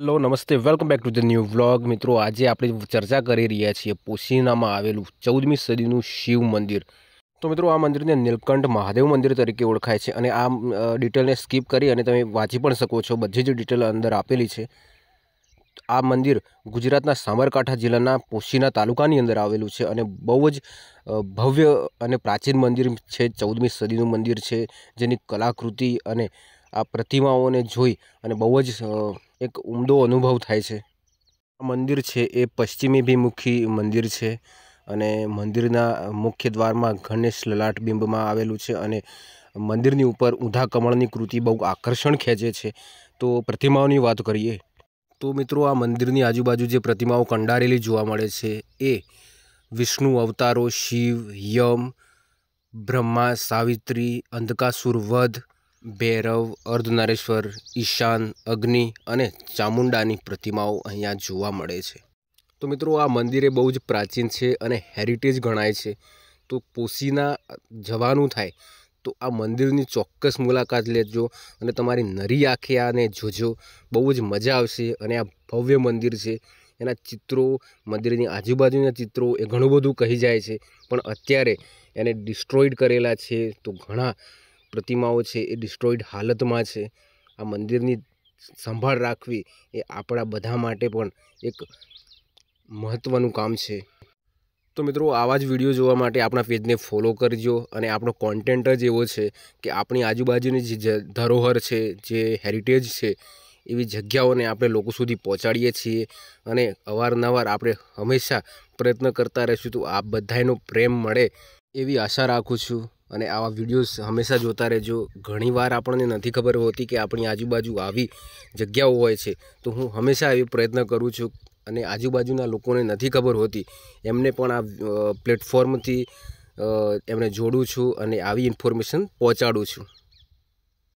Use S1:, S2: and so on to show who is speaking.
S1: hello નમસ્તે welcome back to the new vlog મિત્રો આજે આપણે ચર્ચા કરી રહ્યા છીએ પોશીનામાં આવેલું ચૌદમી સદીનું શિવ મંદિર તો મિત્રો આ મંદિરને નીલકંઠ મહાદેવ મંદિર તરીકે ઓળખાય છે અને આ ડિટેલને સ્કીપ કરી અને તમે વાંચી પણ શકો છો બધી જ ડિટેલ અંદર આપેલી છે આ મંદિર ગુજરાતના સાબરકાંઠા જિલ્લાના પોશીના તાલુકાની અંદર આવેલું છે અને બહુ જ ભવ્ય અને પ્રાચીન મંદિર છે ચૌદમી સદીનું મંદિર છે જેની કલાકૃતિ અને આ પ્રતિમાઓને જોઈ અને બહુ જ એક ઉમદો અનુભવ થાય છે આ મંદિર છે એ પશ્ચિમીભિમુખી મંદિર છે અને મંદિરના મુખ્ય દ્વારમાં ગણેશ લલાટ બિંબમાં આવેલું છે અને મંદિરની ઉપર ઊંધા કમળની કૃતિ બહુ આકર્ષણ ખેંચે છે તો પ્રતિમાઓની વાત કરીએ તો મિત્રો આ મંદિરની આજુબાજુ જે પ્રતિમાઓ કંડારેલી જોવા મળે છે એ વિષ્ણુ અવતારો શિવ યમ બ્રહ્મા સાવિત્રી અંધકાસુર વધ ભૈરવ અર્ધનારેશ્વર ઈશાન અગ્નિ અને ચામુંડાની પ્રતિમાઓ અહીંયા જોવા મળે છે તો મિત્રો આ મંદિરે બહુ જ પ્રાચીન છે અને હેરિટેજ ગણાય છે તો પોશીના જવાનું થાય તો આ મંદિરની ચોક્કસ મુલાકાત લેજો અને તમારી નરી આંખે આને જોજો બહુ જ મજા આવશે અને આ ભવ્ય મંદિર છે એના ચિત્રો મંદિરની આજુબાજુના ચિત્રો એ ઘણું બધું કહી જાય છે પણ અત્યારે એને ડિસ્ટ્રોઈડ કરેલા છે તો ઘણા પ્રતિમાઓ છે એ ડિસ્ટ્રોઈડ હાલતમાં છે આ મંદિરની સંભાળ રાખવી એ આપણા બધા માટે પણ એક મહત્ત્વનું કામ છે તો મિત્રો આવા જ વિડીયો જોવા માટે આપણા પેજને ફોલો કરજો અને આપણો કોન્ટેન્ટ જ એવો છે કે આપણી આજુબાજુની જે ધરોહર છે જે હેરિટેજ છે એવી જગ્યાઓને આપણે લોકો સુધી પહોંચાડીએ છીએ અને અવારનવાર આપણે હંમેશા પ્રયત્ન કરતા રહીશું તો આ બધાનો પ્રેમ મળે એવી આશા રાખું છું અને આવા વિડીયોઝ હંમેશા જોતા રહેજો ઘણીવાર આપણને નથી ખબર હોતી કે આપણી આજુબાજુ આવી જગ્યાઓ હોય છે તો હું હંમેશા એવી પ્રયત્ન કરું છું અને આજુબાજુના લોકોને નથી ખબર હોતી એમને પણ આ પ્લેટફોર્મથી એમને જોડું છું અને આવી ઇન્ફોર્મેશન પહોંચાડું છું